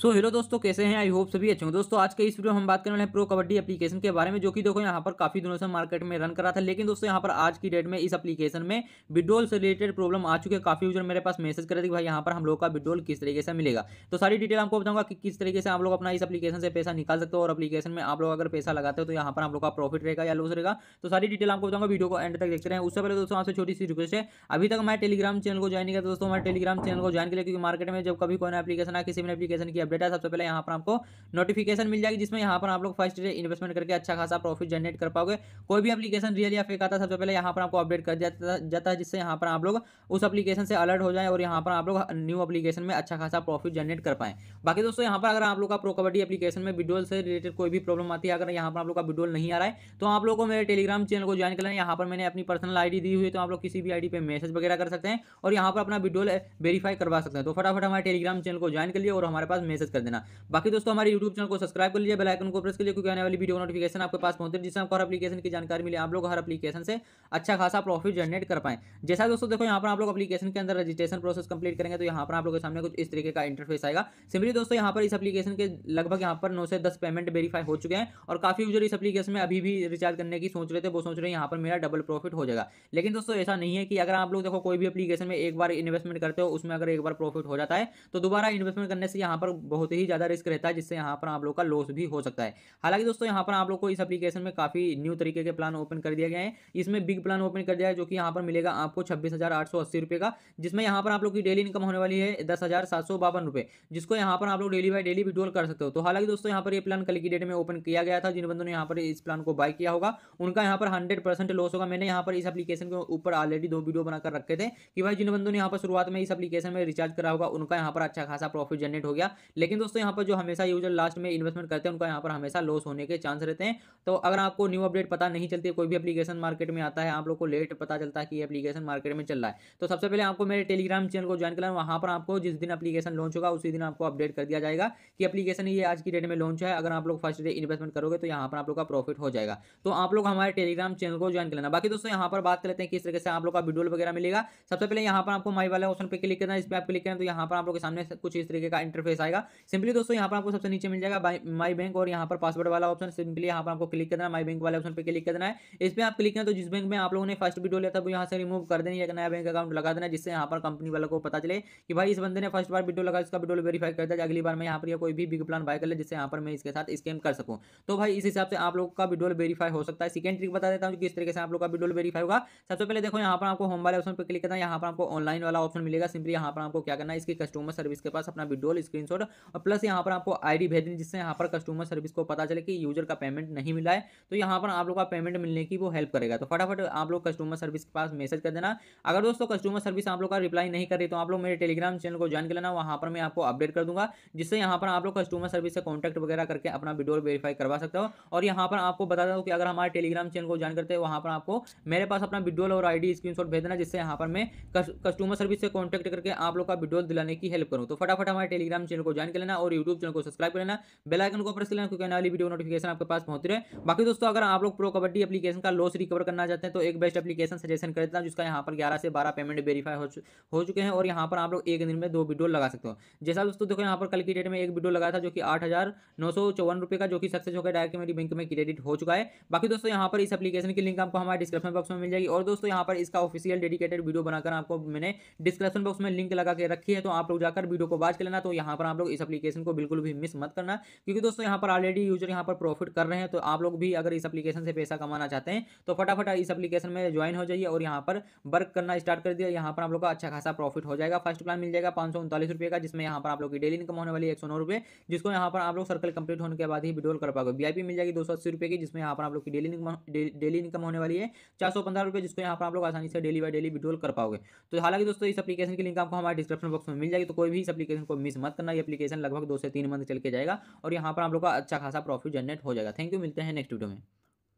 सो so, hello दोस्तों कैसे हैं आई होप सभी अच्छे होंगे दोस्तों आज के इस वीडियो में हम बात करने वाले हैं प्रो कबड्डी एप्लीकेशन के बारे में जो कि देखो यहाँ पर काफी दिनों से मार्केट में रन कर रहा था लेकिन दोस्तों यहाँ पर आज की डेट में इस एप्लीकेशन में विड्रोल से रिलेटेड प्रॉब्लम आ चुके हैं काफी यूजर मेरे पास मैसेज कर रहे थे भाई यहाँ पर हम लोग का विड्रोल किस तरीके से मिलेगा तो सारी डिटेल आपको बताऊंगा कि किस तरीके से आप लोग अपना इस अपलीकेशन से पैसा निकाल सकते हो और अपलीकेशन में आप लोग अगर पैसा लगाते हो तो यहाँ पर आप लोग का प्रॉफिट रहेगा या लॉस रहेगा तो सारी डिटेल आपको बताऊंगा वीडियो को एंड तक देखते रहे उससे पहले दोस्तों आपसे छोटी सी रिक्वेस्ट है अभी तक मैं टेलीग्राम चैनल को ज्वाइन नहीं दोस्तों मैं टेलीग्राम चैनल को ज्वाइन किया क्योंकि मार्केट में जब कभी कोई एप्लीकेशन आया किसी भी एप्लीकेशन की अपडेट है सबसे पहले यहाँ पर आपको नोटिफिकेशन मिल जाएगी जिसमें यहाँ पर आप लोग फर्स्ट इन्वेस्टमेंट करके अच्छा खासा प्रॉफिट जनरेट कर पाओगे कोई भी अपलीकेशन रियल या फेक आता है सबसे पहले यहाँ पर आपको अपडेट कर जाता है जिससे यहाँ पर आप लोग उस अपलीकेशन से अलर्ट हो जाए और यहाँ पर आप लोग न्यू अपलीकेशन में अच्छा खासा प्रॉफिट जनरेट कर पाए बाकी दोस्तों यहाँ पर अगर आप लोग का प्रो कबड्डी अपलीकेशन में विडोल से रिलेटेड कोई भी प्रॉब्लम आती है अगर यहाँ पर आप लोग का विडोल नहीं आ रहा है तो आप लोग को मेरे टेलीग्राम चैनल को ज्वाइन कर लेना यहाँ पर मैंने अपनी पर्सनल आईडी दी हुई है तो आप लोग किसी भी आईडी पे मैसेज वगैरह कर सकते हैं और यहाँ पर अपना विडोल वेरीफाई करवा सकते हैं तो फटाफट हमारे टेलीग्राम चैनल को ज्वाइन कर लिए और हमारे पास मैसेज कर देना बाकी दोस्तों हमारे यूट्यूब चैनल को सब्सक्राइब कर लीजिए बेलाइकन को प्रेस कर लिया क्योंकि आने वाली वीडियो नोटिफिकेशन आपके पास पहुंचे जिससे आपको हर अपलीकेशन की जानकारी मिले आप लोग हर अपलीकेशन से अच्छा खासा प्रॉफिट जनरेट कर पाए जैसा दोस्तों देखो यहाँ पर आप लोग अपलीकेशन के अंदर रजिस्ट्रेशन प्रोसेस कंप्लीट करेंगे तो यहाँ पर आप लोग के सामने कुछ इस तरीके का इंटरफेस आएगा सिंपली दोस्तों यहाँ पर इस अपलीकेशन के लगभग यहाँ पर नौ से दस पेमेंट वेरीफाई हो चुके हैं और काफी यूजर इस अपलीकेशन में अभी भी रिचार्ज करने की सोच रहे थे वो सोच रहे हैं यहाँ पर मेरा डबल प्रॉफिट हो जाएगा लेकिन दोस्तों ऐसा नहीं है कि अगर आप लोग देखो कोई भी अपलीकेशन में एक बार इन्वेस्टमेंट करते हो उसमें अगर एक बार प्रॉफिट हो जाता है तो दोबारा इन्वेस्टमेंट करने से यहाँ पर बहुत ही ज़्यादा रिस्क रहता है जिससे यहाँ पर आप लोग का लॉस भी हो सकता है हालांकि दोस्तों यहाँ पर आप लोग को इस अपलीकेशन में काफ़ी न्यू तरीके के प्लान ओपन कर दिया गया है इसमें बिग प्लान ओपन कर दिया है जो कि यहाँ पर मिलेगा आपको छब्बीस का जिसमें यहाँ पर आप लोग की डेली इनकम होने वाली है दस जिसको यहाँ पर आप लोग डेली बाई डेली विड्रॉल कर सकते हो तो हालांकि दोस्तों यहाँ पर ये प्लान कल की डेट में ओपन किया गया था जिन बंदों ने यहाँ पर इस प्लान को बाय किया होगा उनका यहाँ पर हंड्रेड लॉस होगा मैंने यहाँ पर इस एप्लीकेशन के ऊपर ऑलरेडी दो वीडियो बनाकर रखे थे कि भाई जिन बंदों ने यहाँ पर शुरुआत में इस एप्लीकेशन में रिचार्ज करा होगा उनका यहाँ पर अच्छा खासा प्रॉफिट जनरेट हो गया लेकिन दोस्तों यहाँ पर जो हमेशा यूजर लास्ट में इन्वेस्टमेंट करते हैं उनका यहाँ पर हमेशा लॉस होने के चांस रहते हैं तो अगर आपको न्यू अपडेट पता नहीं चलती कोई भी अपलीकेशन मार्केट में आता है आप लोग को लेट पता चलता है कि अपलीकेशन मार्केट में चल रहा है तो सबसे पहले आपको मेरे टेलीग्राम चैनल को ज्वाइन करना वहाँ पर आपको जिस दिन अपलीकेशन लॉन्च होगा उसी दिन आपको अपडेट कर दिया जाएगा कि अपलीकेशन ये आज की डेट में लॉन्च है अगर आप लोग फर्स्ट डे इन्वेस्टमेंट करोगे तो यहाँ पर आप लोग का प्रॉफिट हो जाएगा तो आप लोग हमारे टेलीग्राम चैनल को ज्वाइन कर लेना बाकी दोस्तों यहाँ पर बात कर लेते हैं किस तरीके से आप लोग का वीडियो वगैरह मिलेगा सबसे पहले यहाँ पर आपको माई वाले ऑप्शन पर क्लिक करना इस पर आप क्लिक करें तो यहाँ पर आप लोग के सामने कुछ इस तरीके का इंटरफेस आएगा सिंपली दोस्तों यहाँ पर आपको सबसे नीचे मिल जाएगा माई बैंक और यहाँ पर पासवर्ड वाला ऑप्शन सिंपली यहाँ पर आपको क्लिक करना है माई बैंक वाले ऑप्शन पर क्लिक करना है इस पर आप क्लिक करें तो जिस बैंक में आप लोगों ने फर्स्ट वीडियो लिया था वो यहाँ से रिमूव कर देना या नया बैंक अकाउंट लगा देना जिससे यहाँ पर कंपनी वालों को पता चले कि भाई इस बंदे ने फर्स्ट बार वीडियो लगा इसका वीडियो वेरीफाई करता है अगली बार मैं यहाँ पर कोई भी बिग प्लान बाय कर ले जिससे यहाँ पर मैं इसके साथ स्कैम कर सकूँ तो भाई इस हिसाब से आप लोग का वीडियो वेरीफाई हो सकता है सेकेंड ट्रिक बता देता हूँ किस तरीके से आप लोग का वीडियो वेरीफाई होगा सबसे पहले देखो यहाँ पर आपको होम वाले ऑप्शन पर क्लिक करना है यहाँ पर आपको ऑनलाइन वाला ऑप्शन मिलेगा सिंपली यहाँ पर आपको क्या करना है इसकी कस्टमर सर्विस के पास अपना वीडियो स्क्रीनशॉट पर और प्लस यहाँ पर आपको आईडी भेज देनी जिससे यहाँ पर कस्टमर सर्विस को पता चले कि यूजर का पेमेंट नहीं मिला है तो यहाँ पर आप लोग का पेमेंट मिलने की वो हेल्प करेगा तो फटाफट आप लोग कस्टमर सर्विस के पास मैसेज कर देना अगर दोस्तों कस्टमर सर्विस आप लोग का रिप्लाई नहीं कर रही तो आप लोग मेरे टेलीग्राम चैनल को ज्वाइन कर लेना वहाँ पर मैं आपको अपडेट कर दूंगा जिससे यहाँ पर आप लोग कस्टमर सर्विस से कॉन्टैक्ट वगैरह करके अपना वीडियो वेरीफाई करवा सकते हो और यहाँ पर आपको बता दूँ कि अगर हमारे टेलीग्राम चैनल को ज्वाइन करते हैं वहाँ पर आपको मेरे पास अपना वीडियो और आई डी स्क्रीनशॉट भेज देना जिससे यहाँ पर मैं कस्टमर सर्विस से कॉन्टैक्ट करके आप लोग का वीडियो दिलाने की हेल्प करूँ तो फटाफट हमारे टेलीग्राम चैनल को ज्वाइन कर लेना और यूट्यूब चैनल को सब्सक्राइब कर लेना बेलाइकन को प्रेस कर लेना क्योंकि आने वाली वीडियो नोटिफिकेशन आपके पास पहुंच रहे बाकी दोस्तों अगर आप लोग प्रो कबड्डी अपलीकेशन का लॉस रिकवर करना चाहते हैं तो एक बेस्ट अपलीकेशन सजेशन कर देता हूँ जिसका यहाँ पर ग्यारह से बारह पेमेंट वेरीफाई हो, चुके हैं और यहाँ पर आप लोग एक दिन में दो वीडियो लगा सकते हो जैसा दोस्तों देखो यहाँ पर कल की डेट में एक वीडियो लगा था जो कि आठ रुपये का जो कि सक्सेस होकर डायरेक्ट मेरी बैंक में क्रेडिट हो चुका है बाकी दोस्तों यहाँ पर इस एप्लीकेशन की लिंक आपको हमारे डिस्क्रिप्शन बॉक्स में मिल जाएगी और दोस्तों यहाँ पर इसका ऑफिशियल डेडिकेटेड वीडियो बनाकर आपको मैंने डिस्क्रिप्शन बॉक्स में लिंक लगा के रखी है तो आप लोग जाकर वीडियो को वॉच कर लेना तो यहाँ पर आप लोग लोग इस अपलीकेशन को बिल्कुल भी मिस मत करना क्योंकि दोस्तों यहाँ पर ऑलरेडी यूजर यहाँ पर प्रॉफिट कर रहे हैं तो आप लोग भी अगर इस अपलीकेशन से पैसा कमाना चाहते हैं तो फटाफट इस अपलीकेशन में ज्वाइन हो जाइए और यहाँ पर वर्क करना स्टार्ट कर दिया यहाँ पर आप लोग का अच्छा खासा प्रॉफिट हो जाएगा फर्स्ट प्लान मिल जाएगा पाँच सौ का जिसमें यहाँ पर आप लोग की डेली इनकम होने वाली एक सौ जिसको यहाँ पर आप लोग सर्कल कंप्लीट होने के बाद ही विड्रोल कर पाओगे वी मिल जाएगी दो सौ की जिसमें यहाँ पर आप लोग की डेली इनकम डेली इनकम होने वाली है चार जिसको यहाँ पर आप लोग आसानी से डेली बाय डेली विड्रोल कर पाओगे तो हालांकि दोस्तों इस अपलीकेशन की लिंक आपको हमारे डिस्क्रिप्शन बॉक्स में मिल जाएगी तो कोई भी इस अपलीकेशन को मिस मत करना ये एप्लीकेशन लगभग दो से तीन मंथ चल के जाएगा और यहाँ पर आप लोग का अच्छा खासा प्रॉफिट जनरेट हो जाएगा थैंक यू मिलते हैं नेक्स्ट वीडियो में